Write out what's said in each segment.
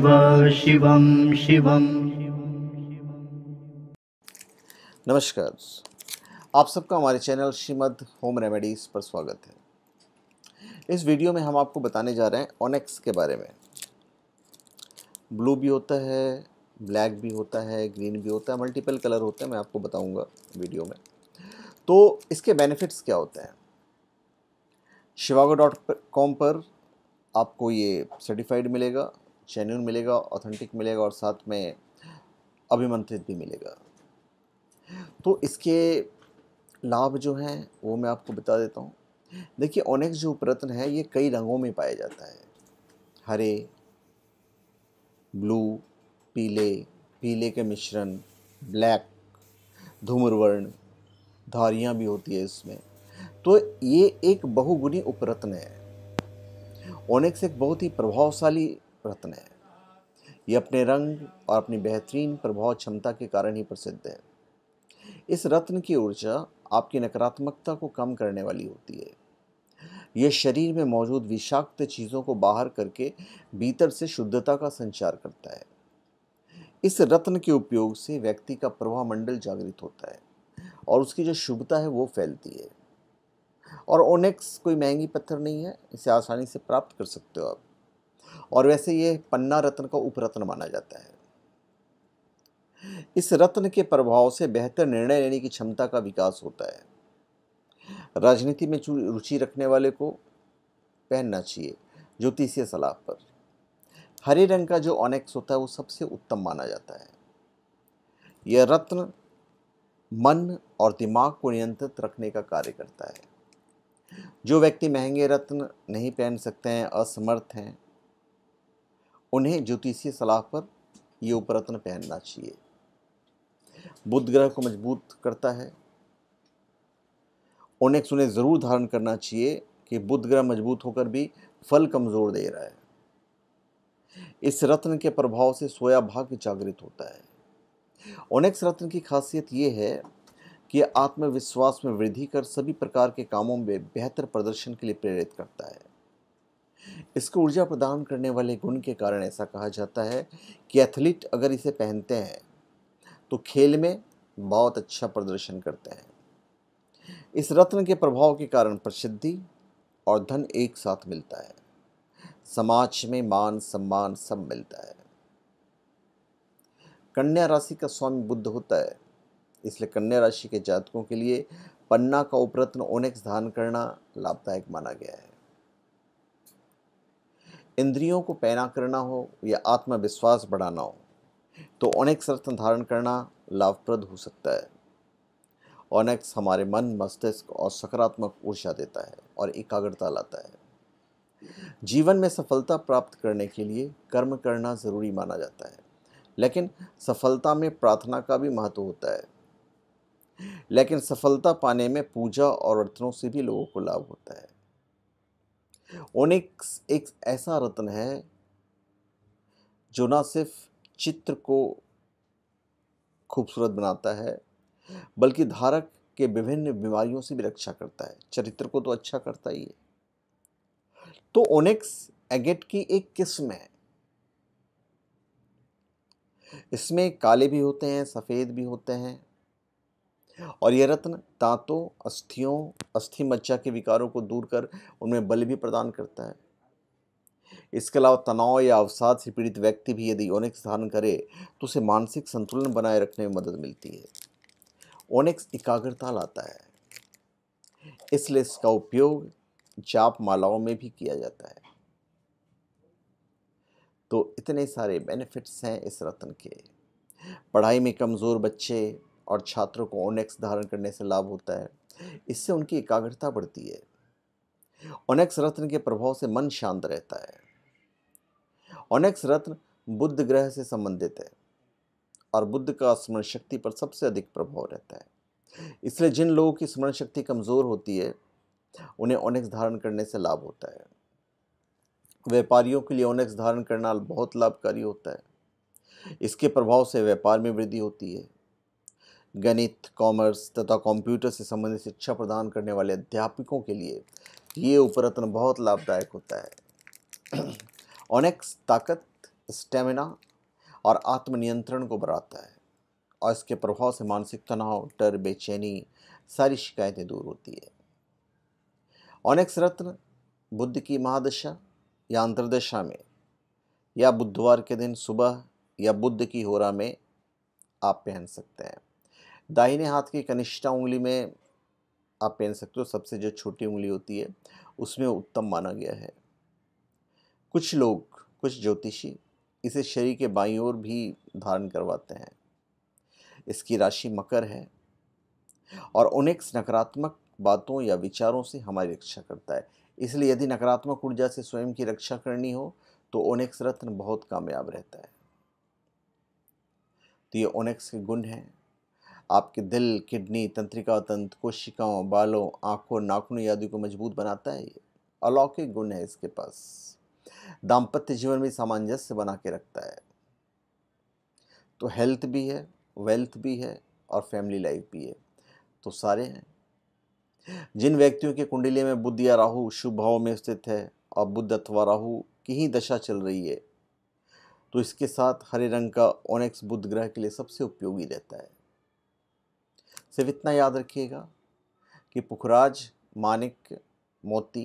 शिवम शिवम नमस्कार आप सबका हमारे चैनल श्रीमद होम रेमेडीज पर स्वागत है इस वीडियो में हम आपको बताने जा रहे हैं ओनेक्स के बारे में ब्लू भी होता है ब्लैक भी होता है ग्रीन भी होता है मल्टीपल कलर होते हैं मैं आपको बताऊंगा वीडियो में तो इसके बेनिफिट्स क्या होते हैं शिवागो डॉट कॉम पर आपको ये सर्टिफाइड मिलेगा जेन्यून मिलेगा ऑथेंटिक मिलेगा और साथ में अभिमंत्रित भी मिलेगा तो इसके लाभ जो हैं वो मैं आपको बता देता हूँ देखिए ओनेक्स जो उपरत्न है ये कई रंगों में पाया जाता है हरे ब्लू पीले पीले के मिश्रण ब्लैक धूम्रवर्ण धारियाँ भी होती है इसमें तो ये एक बहुगुणी उपरत्न है ओनेक्स एक बहुत ही प्रभावशाली रत्न है ये अपने रंग और अपनी बेहतरीन प्रभाव क्षमता के कारण ही प्रसिद्ध है इस रत्न की ऊर्जा आपकी नकारात्मकता को कम करने वाली होती है यह शरीर में मौजूद विषाक्त चीज़ों को बाहर करके भीतर से शुद्धता का संचार करता है इस रत्न के उपयोग से व्यक्ति का प्रभाव मंडल जागृत होता है और उसकी जो शुभता है वो फैलती है और ओनेक्स कोई महंगी पत्थर नहीं है इसे आसानी से प्राप्त कर सकते हो आप और वैसे ये पन्ना रत्न का उपरत्न माना जाता है इस रत्न के प्रभाव से बेहतर निर्णय लेने की क्षमता का विकास होता है राजनीति में रुचि रखने वाले को पहनना चाहिए ज्योतिषीय सलाह पर हरे रंग का जो ऑनेक्स होता है वो सबसे उत्तम माना जाता है यह रत्न मन और दिमाग को नियंत्रित रखने का कार्य करता है जो व्यक्ति महंगे रत्न नहीं पहन सकते हैं असमर्थ हैं उन्हें ज्योतिषीय सलाह पर ये उपरत्न पहनना चाहिए बुध ग्रह को मजबूत करता है उन्हें सुने ज़रूर धारण करना चाहिए कि बुध ग्रह मजबूत होकर भी फल कमज़ोर दे रहा है इस रत्न के प्रभाव से सोया भाग्य जागृत होता है ओनेक्स रत्न की खासियत यह है कि आत्मविश्वास में वृद्धि कर सभी प्रकार के कामों में बेहतर प्रदर्शन के लिए प्रेरित करता है इसको ऊर्जा प्रदान करने वाले गुण के कारण ऐसा कहा जाता है कि एथलीट अगर इसे पहनते हैं तो खेल में बहुत अच्छा प्रदर्शन करते हैं इस रत्न के प्रभाव के कारण प्रसिद्धि और धन एक साथ मिलता है समाज में मान सम्मान सब मिलता है कन्या राशि का स्वामी बुद्ध होता है इसलिए कन्या राशि के जातकों के लिए पन्ना का उपरत्न ओनेक्स धारण करना लाभदायक माना गया है इंद्रियों को पैना करना हो या आत्मविश्वास बढ़ाना हो तो अनेक रत्न धारण करना लाभप्रद हो सकता है ऑनेक्स हमारे मन मस्तिष्क और सकारात्मक ऊर्जा देता है और एकाग्रता लाता है जीवन में सफलता प्राप्त करने के लिए कर्म करना ज़रूरी माना जाता है लेकिन सफलता में प्रार्थना का भी महत्व होता है लेकिन सफलता पाने में पूजा और अर्थनों से भी लोगों को लाभ होता है ओनिक्स एक ऐसा रत्न है जो ना सिर्फ चित्र को खूबसूरत बनाता है बल्कि धारक के विभिन्न बीमारियों से भी रक्षा करता है चरित्र को तो अच्छा करता ही है तो ओनिक्स एगेट की एक किस्म है इसमें काले भी होते हैं सफ़ेद भी होते हैं और यह रत्न दांतों अस्थियों अस्थि मज्जा के विकारों को दूर कर उनमें बल भी प्रदान करता है इसके अलावा तनाव या अवसाद से पीड़ित व्यक्ति भी यदि ओनेक्स धारण करे तो उसे मानसिक संतुलन बनाए रखने में मदद मिलती है ओनेक्स एकाग्रता लाता है इसलिए इसका उपयोग जाप मालाओं में भी किया जाता है तो इतने सारे बेनिफिट्स हैं इस रत्न के पढ़ाई में कमज़ोर बच्चे और छात्रों को ओनेक्स धारण करने से लाभ होता है इससे उनकी एकाग्रता बढ़ती है ओनेक्स रत्न के प्रभाव से मन शांत रहता है ओनेक्स रत्न बुद्ध ग्रह से संबंधित है और बुद्ध का स्मरण शक्ति पर सबसे अधिक प्रभाव रहता है इसलिए जिन लोगों की स्मरण शक्ति कमज़ोर होती है उन्हें ओनेक्स धारण करने से लाभ होता है व्यापारियों के लिए ओनेक्स धारण करना बहुत लाभकारी होता है इसके प्रभाव से व्यापार में वृद्धि होती है गणित कॉमर्स तथा कंप्यूटर से संबंधित शिक्षा प्रदान करने वाले अध्यापकों के लिए ये उपरत्न बहुत लाभदायक होता है ऑनेक्स ताकत स्टेमिना और आत्मनियंत्रण को बढ़ाता है और इसके प्रभाव से मानसिक तनाव डर बेचैनी सारी शिकायतें दूर होती है ऑनेक्स रत्न बुद्ध की महादशा या अंतर्दशा में या बुधवार के दिन सुबह या बुद्ध की होरा में आप पहन सकते हैं दाहिने हाथ की कनिष्ठा उंगली में आप पहन सकते हो सबसे जो छोटी उंगली होती है उसमें उत्तम माना गया है कुछ लोग कुछ ज्योतिषी इसे शरीर के बाईं ओर भी धारण करवाते हैं इसकी राशि मकर है और ओनेक्स नकारात्मक बातों या विचारों से हमारी रक्षा करता है इसलिए यदि नकारात्मक ऊर्जा से स्वयं की रक्षा करनी हो तो ओनेक्स रत्न बहुत कामयाब रहता है तो ये ओनेक्स के गुण हैं आपके दिल किडनी तंत्रिका तंत्र कोशिकाओं बालों आँखों नाखूनों आदि को मजबूत बनाता है ये अलौकिक गुण है इसके पास दाम्पत्य जीवन में सामंजस्य बना के रखता है तो हेल्थ भी है वेल्थ भी है और फैमिली लाइफ भी है तो सारे हैं जिन व्यक्तियों के कुंडली में बुद्ध या राहु शुभ भाव में स्थित है और बुद्ध अथवा राहु की ही दशा चल रही है तो इसके साथ हरे रंग का ओनेक्स बुद्ध ग्रह के लिए सबसे उपयोगी रहता है सिर्फ इतना याद रखिएगा कि पुखराज मानिक मोती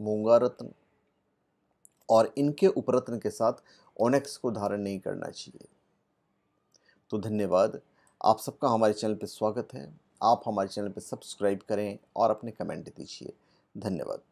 मूंगा रत्न और इनके उपरत्न के साथ ओनेक्स को धारण नहीं करना चाहिए तो धन्यवाद आप सबका हमारे चैनल पर स्वागत है आप हमारे चैनल पर सब्सक्राइब करें और अपने कमेंट दीजिए धन्यवाद